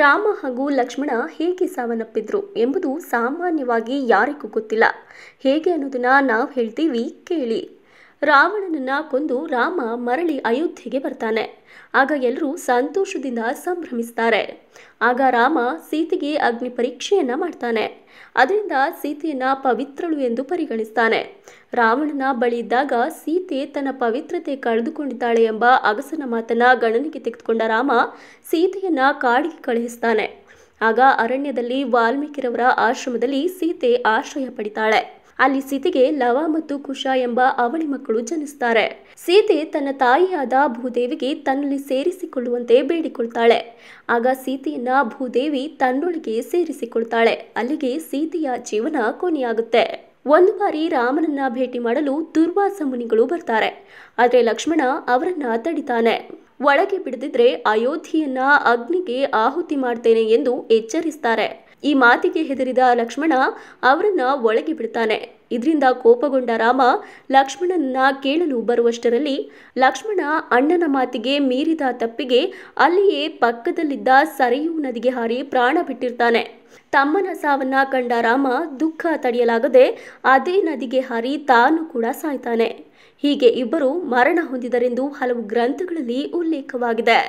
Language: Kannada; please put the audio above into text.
ರಾಮ ಹಾಗೂ ಲಕ್ಷ್ಮಣ ಹೇಗೆ ಸಾವನ್ನಪ್ಪಿದ್ರು ಎಂಬುದು ಸಾಮಾನ್ಯವಾಗಿ ಯಾರಿಗೂ ಗೊತ್ತಿಲ್ಲ ಹೇಗೆ ಅನ್ನೋದನ್ನ ನಾವು ಹೇಳ್ತೀವಿ ಕೇಳಿ ರಾವಣನನ್ನ ಕೊಂದು ರಾಮ ಮರಳಿ ಅಯೋಧ್ಯೆಗೆ ಬರ್ತಾನೆ ಆಗ ಎಲ್ಲರೂ ಸಂತೋಷದಿಂದ ಸಂಭ್ರಮಿಸ್ತಾರೆ ಆಗ ರಾಮ ಸೀತೆಗೆ ಅಗ್ನಿ ಪರೀಕ್ಷೆಯನ್ನ ಮಾಡ್ತಾನೆ ಅದರಿಂದ ಸೀತೆಯನ್ನ ಪವಿತ್ರಳು ಎಂದು ಪರಿಗಣಿಸ್ತಾನೆ ರಾವಣನ ಬಳಿ ಇದ್ದಾಗ ಸೀತೆ ತನ್ನ ಪವಿತ್ರತೆ ಕಳೆದುಕೊಂಡಿದ್ದಾಳೆ ಎಂಬ ಅಗಸನ ಮಾತನ್ನ ಗಣನೆಗೆ ತೆಗೆದುಕೊಂಡ ರಾಮ ಸೀತೆಯನ್ನ ಕಾಡಿಗೆ ಕಳುಹಿಸ್ತಾನೆ ಆಗ ಅರಣ್ಯದಲ್ಲಿ ವಾಲ್ಮೀಕಿರವರ ಆಶ್ರಮದಲ್ಲಿ ಸೀತೆ ಆಶ್ರಯ ಪಡಿತಾಳೆ ಅಲ್ಲಿ ಸೀತೆಗೆ ಲವ ಮತ್ತು ಕುಶ ಎಂಬ ಅವಳಿ ಮಕ್ಕಳು ಜನಿಸ್ತಾರೆ ಸೀತೆ ತನ್ನ ತಾಯಿಯಾದ ಭೂದೇವಿಗೆ ತನ್ನಲ್ಲಿ ಸೇರಿಸಿಕೊಳ್ಳುವಂತೆ ಬೇಡಿಕೊಳ್ತಾಳೆ ಆಗ ಸೀತೆಯನ್ನ ಭೂದೇವಿ ತನ್ನೊಳಗೆ ಸೇರಿಸಿಕೊಳ್ತಾಳೆ ಅಲ್ಲಿಗೆ ಸೀತೆಯ ಜೀವನ ಕೊನೆಯಾಗುತ್ತೆ ಒಂದು ಬಾರಿ ರಾಮನನ್ನ ಭೇಟಿ ಮಾಡಲು ದುರ್ವಾಸ ಮುನಿಗಳು ಬರ್ತಾರೆ ಆದರೆ ಲಕ್ಷ್ಮಣ ಅವರನ್ನ ತಡಿತಾನೆ ಒಳಗೆ ಬಿಡದಿದ್ರೆ ಅಯೋಧ್ಯೆಯನ್ನ ಅಗ್ನಿಗೆ ಆಹುತಿ ಮಾಡ್ತೇನೆ ಎಂದು ಎಚ್ಚರಿಸ್ತಾರೆ ಈ ಮಾತಿಗೆ ಹೆದರಿದ ಲಕ್ಷ್ಮಣ ಅವರನ್ನ ಒಳಗೆ ಬಿಡ್ತಾನೆ ಇದರಿಂದ ಕೋಪಗೊಂಡ ರಾಮ ಲಕ್ಷ್ಮಣನ ಕೇಳಲು ಬರುವಷ್ಟರಲ್ಲಿ ಲಕ್ಷ್ಮಣ ಅಣ್ಣನ ಮಾತಿಗೆ ಮೀರಿದ ತಪ್ಪಿಗೆ ಅಲ್ಲಿಯೇ ಪಕ್ಕದಲ್ಲಿದ್ದ ಸರಿಯೂ ನದಿಗೆ ಹಾರಿ ಪ್ರಾಣ ಬಿಟ್ಟಿರ್ತಾನೆ ತಮ್ಮನ ಸಾವನ್ನ ಕಂಡ ರಾಮ ದುಃಖ ತಡೆಯಲಾಗದೆ ಅದೇ ನದಿಗೆ ಹಾರಿ ತಾನು ಕೂಡ ಸಾಯ್ತಾನೆ ಹೀಗೆ ಇಬ್ಬರು ಮರಣ ಹೊಂದಿದರೆಂದು ಹಲವು ಗ್ರಂಥಗಳಲ್ಲಿ ಉಲ್ಲೇಖವಾಗಿದೆ